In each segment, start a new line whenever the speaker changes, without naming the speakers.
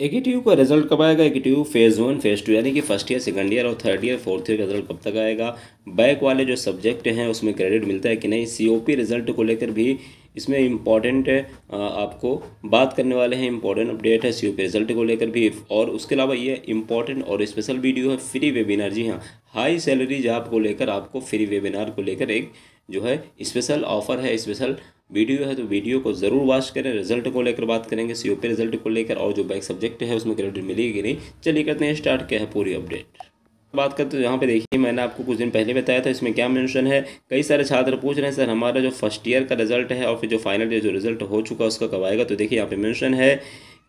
ए की टी का रिजल्ट कब आएगा ए की टी फेज़ वन फेज़ टू यानी कि फर्स्ट ईयर सेकंड ईयर और थर्ड ईयर फोर्थ ईयर का रिजल्ट कब तक आएगा बैक वाले जो सब्जेक्ट हैं उसमें क्रेडिट मिलता है कि नहीं सी ओ पी रिजल्ट को लेकर भी इसमें इम्पॉर्टेंट आपको बात करने वाले हैं इंपॉर्टेंट अपडेट है सी ओ पी रिजल्ट को लेकर भी और उसके अलावा ये इंपॉर्टेंट और स्पेशल वीडियो है फ्री वेबिनार जी हाँ हाई सैलरी जॉब को लेकर आपको फ्री वेबिनार को लेकर एक जो है स्पेशल ऑफर है स्पेशल वीडियो है तो वीडियो को ज़रूर वॉच करें रिजल्ट को लेकर बात करेंगे सी रिजल्ट को लेकर और जो बैक सब्जेक्ट है उसमें क्रेडिट मिलेगी नहीं चलिए करते हैं स्टार्ट क्या है पूरी अपडेट बात करते तो यहाँ पे देखिए मैंने आपको कुछ दिन पहले बताया था इसमें क्या मेंशन है कई सारे छात्र पूछ रहे हैं सर हमारा जो फर्स्ट ईयर का रिजल्ट है और फिर जो फाइनल ईयर जो रिजल्ट हो चुका है उसका कब आएगा तो देखिए यहाँ पे मेंशन है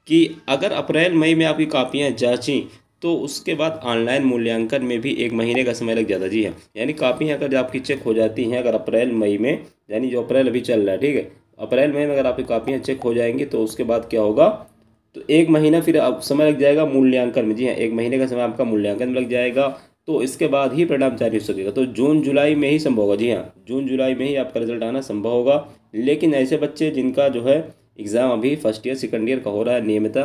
कि अगर अप्रैल मई में आपकी कापियाँ जाँची तो उसके बाद ऑनलाइन मूल्यांकन में भी एक महीने का समय लग जाता जी हाँ यानी कापियाँ अगर आपकी चेक हो जाती हैं अगर अप्रैल मई में यानी जो अप्रैल अभी चल रहा है ठीक है अप्रैल मई में अगर आपकी कापियाँ चेक हो जाएंगी तो उसके बाद क्या होगा तो एक महीना फिर अब समय लग जाएगा मूल्यांकन में जी हाँ एक महीने का समय आपका मूल्यांकन लग जाएगा तो इसके बाद ही परिणाम जारी हो सकेगा तो जून जुलाई में ही संभव होगा जी हाँ जून जुलाई में ही आपका रिजल्ट आना संभव होगा लेकिन ऐसे बच्चे जिनका जो है एग्ज़ाम अभी फर्स्ट ईयर सेकेंड ईयर का हो रहा है नियमित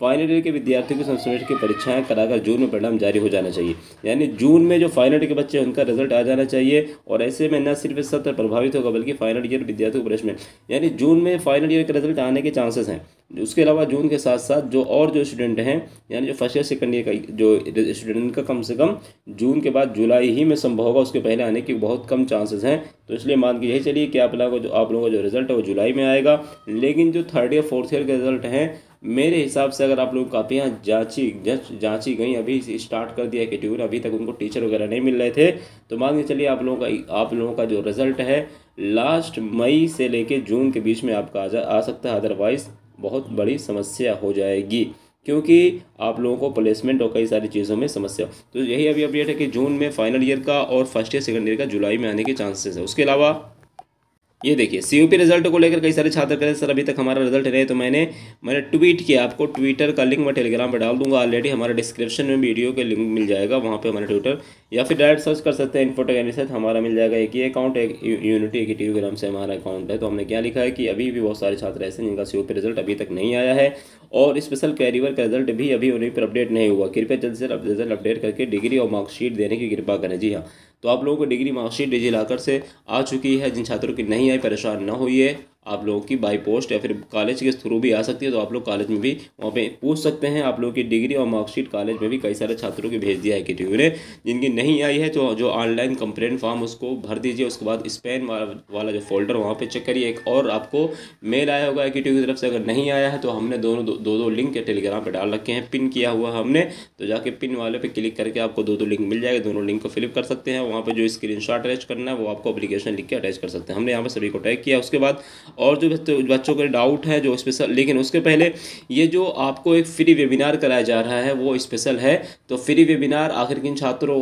फाइनल ईयर के विद्यार्थियों की सेमेस्टर की परीक्षाएं कराकर जून में परिणाम जारी हो जाना चाहिए यानी जून में जो फाइनल ईयर के बच्चे हैं उनका रिजल्ट आ जाना चाहिए और ऐसे में न सिर्फ इस सत्र प्रभावित होगा बल्कि फाइनल ईयर विद्यार्थियों के प्रश्न यानी जून में फाइनल ईयर के रिजल्ट आने के चांसेस हैं उसके अलावा जून के साथ साथ जो और जो स्टूडेंट हैं यानी जो फर्स्ट ईयर सेकेंड ईयर का जो स्टूडेंट उनका कम से कम जून के बाद जुलाई ही में संभव होगा उसके पहले आने की बहुत कम चांसेस हैं तो इसलिए मान के यही चलिए कि आप लोगों को जो आप लोगों का जो रिजल्ट है वो जुलाई में आएगा लेकिन जो थर्ड ईयर फोर्थ ईयर के रिजल्ट हैं मेरे हिसाब से अगर आप लोग कापियाँ जाँची जज जाँची गई अभी स्टार्ट कर दिया कैटेगरी अभी तक उनको टीचर वगैरह नहीं मिल रहे थे तो मान के चलिए आप लोगों का आप लोगों का जो रिज़ल्ट है लास्ट मई से लेके जून के बीच में आपका आ जा आ सकता है अदरवाइज़ बहुत बड़ी समस्या हो जाएगी क्योंकि आप लोगों को प्लेसमेंट और कई सारी चीज़ों में समस्या तो यही अभी अपडेट है कि जून में फाइनल ईयर का और फर्स्ट ईयर सेकेंड ईयर का जुलाई में आने के चांसेस है उसके अलावा ये देखिए सीयूपी रिजल्ट को लेकर कई सारे छात्र कह रहे हैं सर अभी तक हमारा रिजल्ट नहीं तो मैंने मैंने ट्वीट किया आपको ट्विटर का लिंक मैं टेलीग्राम पर डाल दूंगा ऑलरेडी हमारे डिस्क्रिप्शन में वीडियो के लिंक मिल जाएगा वहाँ पे हमारे ट्विटर या फिर डायरेक्ट सर्च कर सकते हैं इन्फोटेक एनिसेट हमारा मिल जाएगा एक ही अकाउंट एक यूनिटी एक ही टेलीग्राम से हमारा अकाउंट है तो हमने क्या लिखा है कि अभी भी बहुत सारे छात्र ऐसे जिनका सी रिजल्ट अभी तक नहीं आया है और स्पेशल कैरियर का रिजल्ट भी अभी उन्हीं पर अपडेट नहीं हुआ कृपया जल्द से जल्द रिजल्ट अपडेट करके डिग्री और मार्कशीट देने की कृपा करें जी हाँ तो आप लोगों को डिग्री मार्कशीट डिजी लॉकर से आ चुकी है जिन छात्रों की नहीं आई परेशान ना होइए आप लोगों की बाई पोस्ट या फिर कॉलेज के थ्रू भी आ सकती है तो आप लोग कॉलेज में भी वहाँ पे पूछ सकते हैं आप लोगों की डिग्री और मार्कशीट कॉलेज में भी कई सारे छात्रों की भेज दिया है केटीयू ने जिनकी नहीं आई है तो जो ऑनलाइन कंप्लेन फॉर्म उसको भर दीजिए उसके बाद स्पेन वाला जो फोल्डर वहाँ पर चेक करिए एक और आपको मेल आया होगा के की तरफ से अगर नहीं आया है तो हमने दोनों दो दो, लिंक लिंक टेलीग्राम पर डाल रखे हैं पिन किया हुआ हमने तो जाके पिन वाले पर क्लिक करके आपको दो दो लिंक मिल जाएगा दोनों लिंक को फिलिप कर सकते हैं वहाँ पर जो स्क्रीन अटैच करना है वो आपको अपलीकेशन लिख के अटैच कर सकते हैं हमने यहाँ पर सभी को टैग किया उसके बाद और जो तो बच्चों के डाउट है जो स्पेशल लेकिन उसके पहले ये जो आपको एक फ्री वेबिनार कराया जा रहा है वो स्पेशल है तो फ्री वेबिनार आखिर किन छात्रों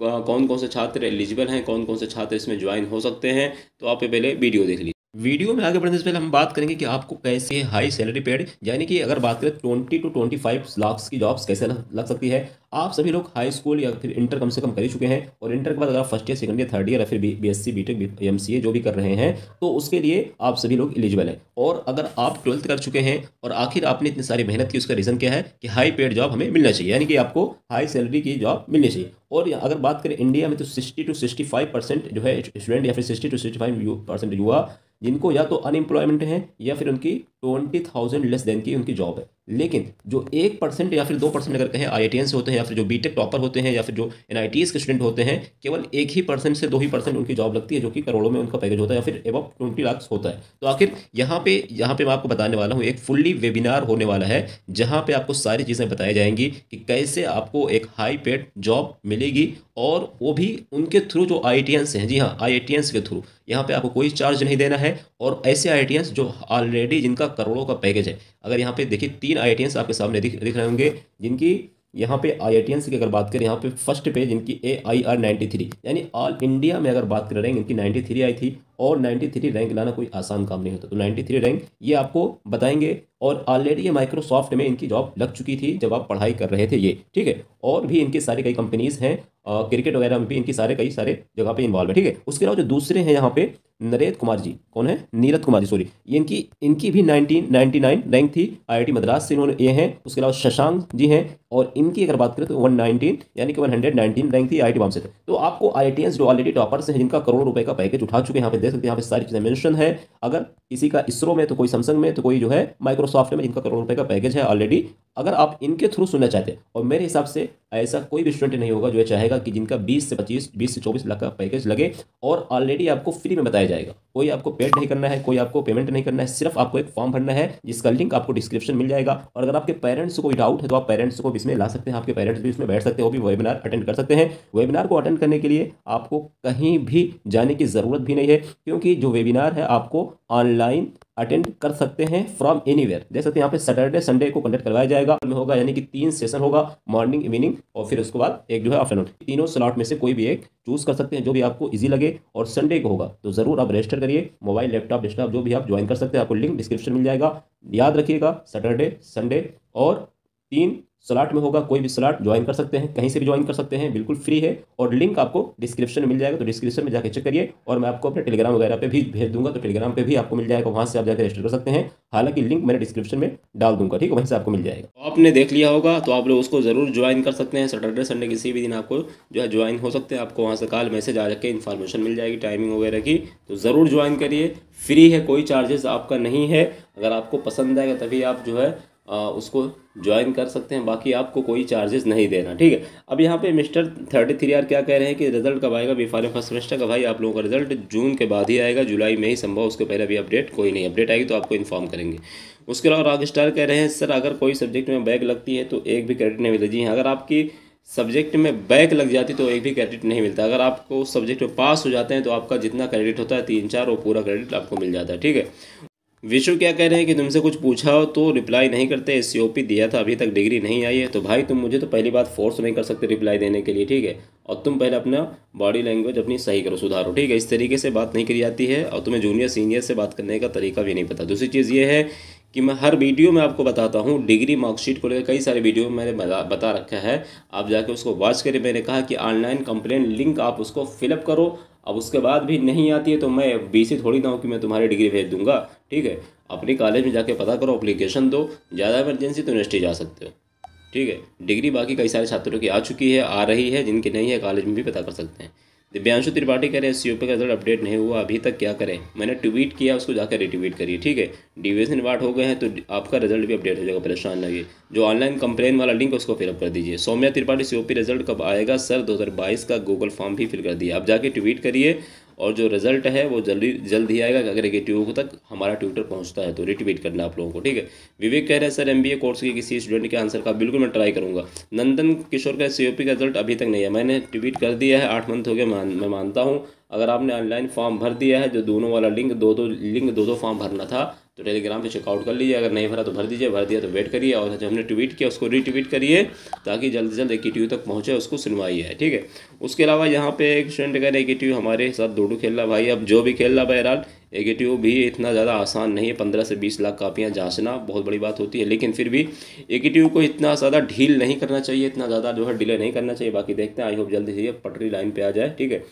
कौन कौन से छात्र एलिजिबल हैं कौन कौन से छात्र इसमें ज्वाइन हो सकते हैं तो आप पहले वीडियो देख लीजिए वीडियो में आगे बढ़ने से पहले हम बात करेंगे कि आपको कैसे हाई सैलरी पेड यानी कि अगर बात करें twenty two twenty five lakhs की जॉब्स कैसे लग सकती है आप सभी लोग हाई स्कूल या फिर इंटर कम से कम कर ही चुके हैं और इंटर के बाद अगर आप first year second year third year या फिर B S C B tech M C A जो भी कर रहे हैं तो उसके लिए आप सभी लोग एलिजिबल है और अगर आप ट्वेल्थ कर चुके हैं और आखिर आपने इतनी सारी मेहनत की उसका रीज़न क्या है कि हाई पेड जॉब हमें मिलना चाहिए यानी कि आपको हाई सैलरी की जॉब मिलनी चाहिए और अगर बात करें इंडिया में तो sixty two sixty five percent जो है स्टूडेंट या फिर sixty two sixty five percent युवा जिनको या तो अनएम्प्लॉयमेंट है या फिर उनकी ट्वेंटी थाउजेंड लेस देन की उनकी जॉब है लेकिन जो एक परसेंट या फिर दो परसेंट अगर कहें आई से होते हैं या फिर जो बी टॉपर होते हैं या फिर जो एन के स्टूडेंट होते हैं केवल एक ही परसेंट से दो ही परसेंट उनकी जॉब लगती है जो कि करोड़ों में उनका पैकेज होता है या फिर एबव ट्वेंटी लाख होता है तो आखिर यहाँ पे यहाँ पे मैं आपको बताने वाला हूँ एक फुल्ली वेबिनार होने वाला है जहाँ पर आपको सारी चीज़ें बताई जाएंगी कि कैसे आपको एक हाई पेड जॉब मिलेगी और वो भी उनके थ्रू जो आई हैं जी हाँ आई के थ्रू यहाँ पे आपको कोई चार्ज नहीं देना है और ऐसे आई जो ऑलरेडी जिनका करोड़ों का पैकेज है अगर यहाँ पे देखिए तीन आई आपके सामने दिख दिख रहे होंगे जिनकी यहाँ पे आई आई की अगर बात करें यहाँ पे फर्स्ट पे जिनकी A I R ninety three यानी ऑल इंडिया में अगर बात कर रैंक इनकी नाइन्टी थ्री आई थी और नाइन्टी थ्री रैंक लाना कोई आसान काम नहीं होता तो नाइन्टी थ्री रैंक ये आपको बताएंगे और ऑलरेडी ये माइक्रोसॉफ्ट में इनकी जॉब लग चुकी थी जब आप पढ़ाई कर रहे थे ये ठीक है और भी इनकी सारी कई कंपनीज़ हैं क्रिकेट वगैरह में भी इनकी सारे कई सारे जगह पे इन्वॉल्व है ठीक है उसके अलावा जो दूसरे हैं यहाँ पे नरेंद्र कुमार जी कौन है नीरज कुमार जी सॉरी इनकी इनकी भी 1999 रैंक थी आईआईटी मद्रास से इन्होंने ये हैं उसके अलावा शशांक जी हैं और इनकी अगर बात करें तो 119 यानी कि 119 रैंक थी आई आई से तो आपको आई आई जो ऑलरेडी टॉपर्स हैं जिनका करोड़ों रुपए का पैकेज उठा चुके हैं यहाँ पे देख सकते हैं यहाँ पे सारी चीज़ें मैंशन है अगर किसी का इसरो में तो कोई सैमसंग में तो कोई जो है माइक्रोसॉफ्ट में इनका करोड़ रुपये का पैकेज है ऑलरेडी अगर आप इनके थ्रू सुनना चाहते हैं और मेरे हिसाब से ऐसा कोई भी स्टूडेंट नहीं होगा जो चाहेगा कि जिनका 20 से 25 20 से 24 लाख का पैकेज लगे और ऑलरेडी आपको फ्री में बताया जाएगा कोई आपको पेड नहीं करना है कोई आपको पेमेंट नहीं करना है सिर्फ आपको एक फॉर्म भरना है जिसका लिंक आपको डिस्क्रिप्शन मिल जाएगा और अगर आपके पेरेंट्स को कोई डाउट है तो आप पेरेंट्स को इसमें ला सकते हैं आपके पेरेंट्स भी इसमें बैठ सकते वो भी वेबिनार अटेंड कर सकते हैं वेबिनार को अटेंड करने के लिए आपको कहीं भी जाने की ज़रूरत भी नहीं है क्योंकि जो वेबिनार है आपको ऑनलाइन अटेंड कर सकते हैं फ्रॉम एनी वेयर देख सकते हैं यहाँ पे सैटरडे संडे को कंडक्ट करवाया जाएगा में होगा यानी कि तीन सेशन होगा मॉर्निंग इवनिंग और फिर उसके बाद एक जो है आफ्टरनून तीनों स्लॉट में से कोई भी एक चूज कर सकते हैं जो भी आपको ईजी लगे और संडे को होगा तो ज़रूर आप रजिस्टर करिए मोबाइल लैपटॉप डिस्टॉप जो भी आप ज्वाइन कर सकते हैं आपको लिंक डिस्क्रिप्शन मिल जाएगा याद रखिएगा सैटरडे संडे और तीन स्लाट में होगा कोई भी स्लाट ज्वाइन कर सकते हैं कहीं से भी ज्वाइन कर सकते हैं बिल्कुल फ्री है और लिंक आपको डिस्क्रिप्शन में मिल जाएगा तो डिस्क्रिप्शन में जाकर चेक करिए और मैं आपको अपने टेलीग्राम वगैरह पे भी भेज दूंगा तो टेलीग्राम पे भी आपको मिल जाएगा वहाँ से आप जाकर रजिस्टर कर सकते हैं हालांकि लिंक मैंने डिस्क्रिप्शन में डाल दूंगा ठीक है वहीं से आपको मिल जाएगा तो आपने देख लिया होगा तो आप लोग उसको जरूर ज्वाइन कर सकते हैं सैटरडे संडे किसी भी दिन आपको जो है ज्वाइन हो सकते हैं आपको वहाँ से कॉल मैसेज आ जाकर इन्फॉर्मेशन मिल जाएगी टाइमिंग वगैरह की तो ज़रूर ज्वाइन करिए फ्री है कोई चार्जेस आपका नहीं है अगर आपको पसंद आएगा तभी आप जो है उसको ज्वाइन कर सकते हैं बाकी आपको कोई चार्जेस नहीं देना ठीक है अब यहाँ पे मिस्टर थर्टी थ्री आर क्या कह रहे हैं कि रिजल्ट कब आएगा बी फर्स्ट सेमेस्टर का भाई आप लोगों का रिजल्ट जून के बाद ही आएगा जुलाई में ही संभव उसके पहले अभी अपडेट कोई नहीं अपडेट आएगी तो आपको इन्फॉर्म करेंगे उसके अलावा रॉक स्टार कह रहे हैं सर अगर कोई सब्जेक्ट में बैक लगती है तो एक भी क्रेडिट नहीं मिलता जी हाँ, अगर आपकी सब्जेक्ट में बैक लग जाती तो एक भी क्रेडिट नहीं मिलता अगर आपको उस सब्जेक्ट में पास हो जाते हैं तो आपका जितना क्रेडिट होता है तीन चार वो पूरा क्रेडिट आपको मिल जाता है ठीक है विशु क्या कह रहे हैं कि तुमसे कुछ पूछा हो तो रिप्लाई नहीं करते एस दिया था अभी तक डिग्री नहीं आई है तो भाई तुम मुझे तो पहली बात फोर्स नहीं कर सकते रिप्लाई देने के लिए ठीक है और तुम पहले अपना बॉडी लैंग्वेज अपनी सही करो सुधारो ठीक है इस तरीके से बात नहीं करी जाती है और तुम्हें जूनियर सीनियर से बात करने का तरीका भी नहीं पता दूसरी चीज़ ये है कि मैं हर वीडियो में आपको बताता हूँ डिग्री मार्कशीट को लेकर कई सारे वीडियो मैंने बता रखा है आप जाके उसको वॉच करें मैंने कहा कि ऑनलाइन कंप्लेन लिंक आप उसको फिलअप करो अब उसके बाद भी नहीं आती है तो मैं बीसी थोड़ी ना हूँ कि मैं तुम्हारी डिग्री भेज दूंगा ठीक है अपने कॉलेज में जाके पता करो अप्लीकेशन दो ज़्यादा इमरजेंसी तो यूनिवर्सिटी जा सकते हो ठीक है डिग्री बाकी कई सारे छात्रों की आ चुकी है आ रही है जिनकी नहीं है कॉलेज में भी पता कर सकते हैं दिव्यांशु त्रिपाठी कह रहे हैं सी का रिजल्ट अपडेट नहीं हुआ अभी तक क्या करें मैंने ट्वीट किया उसको जाकर रिट्वीट करिए ठीक है डिविजन वार्ड हो गए हैं तो आपका रिजल्ट भी अपडेट हो जाएगा परेशान लगे जो ऑनलाइन कंप्लेन वाला लिंक उसको फिलअप कर दीजिए सौम्या त्रिपाठी सी रिजल्ट कब आएगा सर दो का गूगल फॉर्म भी फिल कर दिया आप जाके ट्वीट करिए और जो रिजल्ट है वो जल्दी जल्द ही आएगा अगर नेगेटिव तक हमारा ट्विटर पहुंचता है तो रिट्वीट करना आप लोगों को ठीक है विवेक कह रहे हैं सर एम कोर्स के किसी स्टूडेंट के आंसर का बिल्कुल मैं ट्राई करूँगा नंदन किशोर का सी का रिजल्ट अभी तक नहीं है मैंने ट्वीट कर दिया है आठ मंथ हो गए मान, मैं मानता हूँ अगर आपने ऑनलाइन फॉर्म भर दिया है जो दोनों वाला लिंक दो दो लिंक दो दो फॉर्म भरना था तो टेलीग्राम पे चेकआउट कर लीजिए अगर नहीं भरा तो भर दीजिए भर दिया तो वेट करिए और जो हमने ट्वीट किया उसको रीट्वीट करिए ताकि जल्द से जल्द टी तक पहुँचे उसको सुनवाई है ठीक है उसके अलावा यहाँ पे एक स्टूडेंट कह रहे ए हमारे साथ डूडू खेल रहा भाई अब जो भी खेल रहा बहरहाल ए भी इतना ज़्यादा आसान नहीं है पंद्रह से बीस लाख कापियाँ जाँचना बहुत बड़ी बात होती है लेकिन फिर भी ए को इतना ज़्यादा ढील नहीं करना चाहिए इतना ज़्यादा जो है डिले नहीं करना चाहिए बाकी देखते हैं आई होप जल्दी से ये पटरी लाइन पर आ जाए ठीक है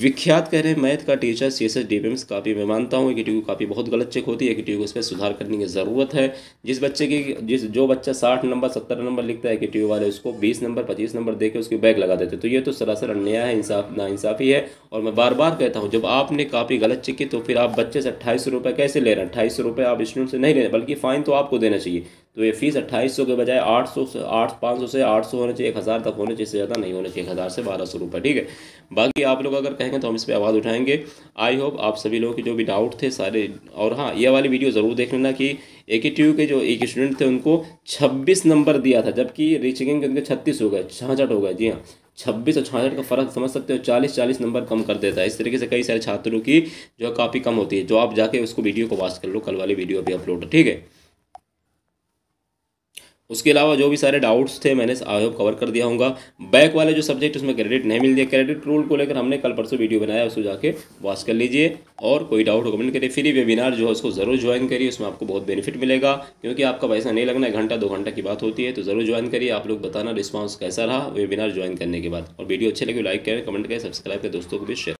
विख्यात कह रहे हैं मैथ का teacher C S S D AIIMS काफ़ी मैं मानता हूँ एकेटी की कापी बहुत गलत चेक होती है एकेटी को इस पर सुधार करने की ज़रूरत है जिस बच्चे की जिस जो बच्चा साठ नंबर सत्तर नंबर लिखता है एकेटी वाले उसको बीस नंबर पच्चीस नंबर दे के उसकी बैग लगा देते तो ये तो सरासर अन्याय है इंसाफ नाइंसाफ़ी है और मैं बार बार कहता हूँ जब आपने कापी गलत चेक की तो फिर आप बच्चे से अट्ठाईस रुपये कैसे ले रहे हैं अट्ठाईस रुपये आप स्टूडेंट से नहीं ले रहे बल्कि फ़ाइन तो आपको देना चाहिए तो ये फीस अट्ठाईस सौ के बजाय आठ सौ से आठ पाँच सौ से आठ सौ होना चाहिए एक हज़ार तक होने चाहिए इससे ज़्यादा नहीं होना चाहिए एक हज़ार से बारह सौ रुपये ठीक है बाकी आप लोग अगर कहेंगे तो हम इस पर आवाज़ उठाएंगे आई होप आप सभी लोगों के जो भी डाउट थे सारे और हाँ ये वाली वीडियो ज़रूर देख लेना कि ए के ट्यू के जो एक स्टूडेंट थे उनको छब्बीस नंबर दिया था जबकि रीचिंग के उनके छत्तीस हो गए छाछठ हो गए जी हाँ छब्बीस और छाछठ का फ़र्क समझ सकते हो चालीस चालीस नंबर कम कर देता है इस तरीके से कई सारे छात्रों की जो काफ़ी कम होती है जो आप जाके उसको वीडियो को वॉच कर लो कल वाली वीडियो अभी अपलोड ठीक है उसके अलावा जो भी सारे डाउट्स थे मैंने आई होप कवर कर दिया होगा बैक वाले जो सब्जेक्ट उसमें क्रेडिट नहीं मिल दिया क्रेडिट रूल को लेकर हमने कल परसों वीडियो बनाया उसको जाके वॉच कर लीजिए और कोई डाउट हो कमेंट करिए फ्री वेबिनार जो है उसको ज़रूर ज्वाइन करिए उसमें आपको बहुत बेनिफिट मिलेगा क्योंकि आपका पैसा नहीं लगना है घंटा दो घंटा की बात होती है तो ज़रूर ज्वाइन करिए आप लोग बताना रिस्पॉन्स कैसा रहा वेबिनार ज्वाइन करने के बाद और वीडियो अच्छे लगे लाइक करें कमेंट करें सब्सक्राइब करें दोस्तों को भी शेयर